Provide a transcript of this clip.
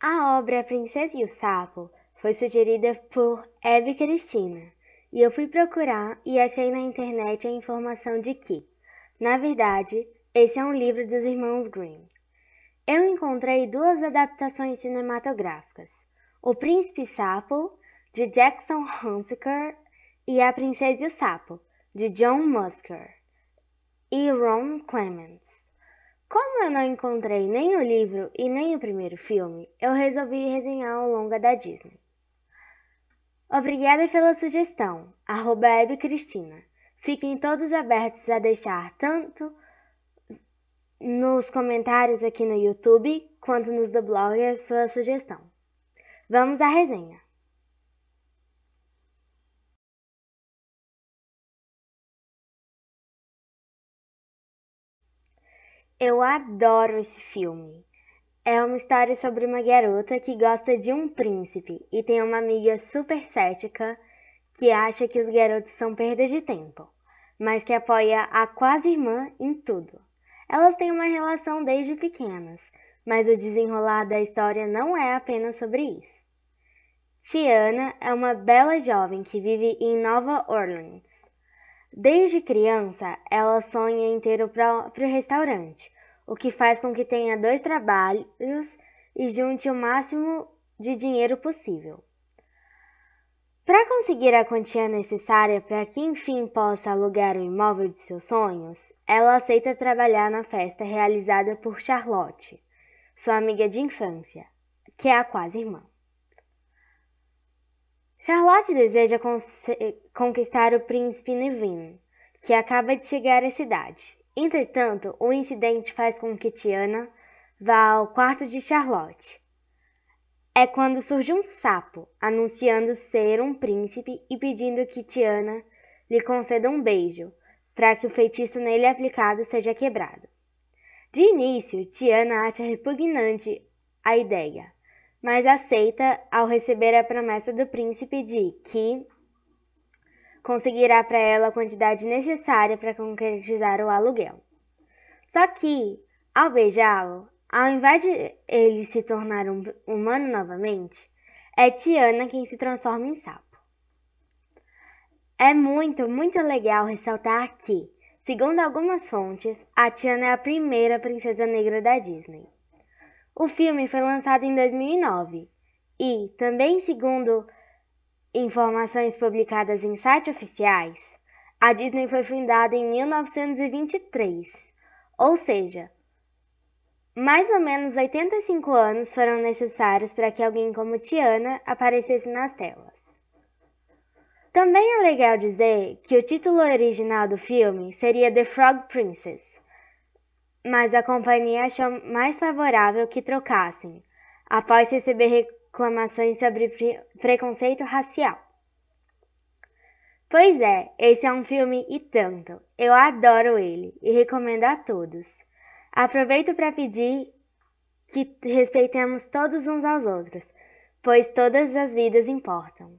A obra Princesa e o Sapo foi sugerida por Hebe Cristina e eu fui procurar e achei na internet a informação de que, na verdade, esse é um livro dos irmãos Grimm. Eu encontrei duas adaptações cinematográficas: O Príncipe Sapo, de Jackson Hunsaker, e A Princesa e o Sapo, de John Musker e Ron Clements. Como eu não encontrei nem o livro e nem o primeiro filme, eu resolvi resenhar o longa da Disney. Obrigada pela sugestão, arroba Cristina. Fiquem todos abertos a deixar tanto nos comentários aqui no YouTube quanto nos do blog a sua sugestão. Vamos à resenha! Eu adoro esse filme. É uma história sobre uma garota que gosta de um príncipe e tem uma amiga super cética que acha que os garotos são perda de tempo, mas que apoia a quase irmã em tudo. Elas têm uma relação desde pequenas, mas o desenrolar da história não é apenas sobre isso. Tiana é uma bela jovem que vive em Nova Orleans Desde criança, ela sonha em ter o próprio restaurante, o que faz com que tenha dois trabalhos e junte o máximo de dinheiro possível. Para conseguir a quantia necessária para que enfim possa alugar o imóvel de seus sonhos, ela aceita trabalhar na festa realizada por Charlotte, sua amiga de infância, que é a quase irmã. Charlotte deseja conquistar o príncipe Nevin, que acaba de chegar à cidade. Entretanto, o um incidente faz com que Tiana vá ao quarto de Charlotte. É quando surge um sapo, anunciando ser um príncipe e pedindo que Tiana lhe conceda um beijo, para que o feitiço nele aplicado seja quebrado. De início, Tiana acha repugnante a ideia, mas aceita ao receber a promessa do príncipe de que conseguirá para ela a quantidade necessária para concretizar o aluguel. Só que, ao beijá-lo, ao invés de ele se tornar um humano novamente, é Tiana quem se transforma em sapo. É muito, muito legal ressaltar que, segundo algumas fontes, a Tiana é a primeira princesa negra da Disney. O filme foi lançado em 2009 e, também segundo informações publicadas em sites oficiais, a Disney foi fundada em 1923, ou seja, mais ou menos 85 anos foram necessários para que alguém como Tiana aparecesse nas telas. Também é legal dizer que o título original do filme seria The Frog Princess, mas a companhia achou mais favorável que trocassem, após receber reclamações sobre preconceito racial. Pois é, esse é um filme e tanto. Eu adoro ele e recomendo a todos. Aproveito para pedir que respeitemos todos uns aos outros, pois todas as vidas importam.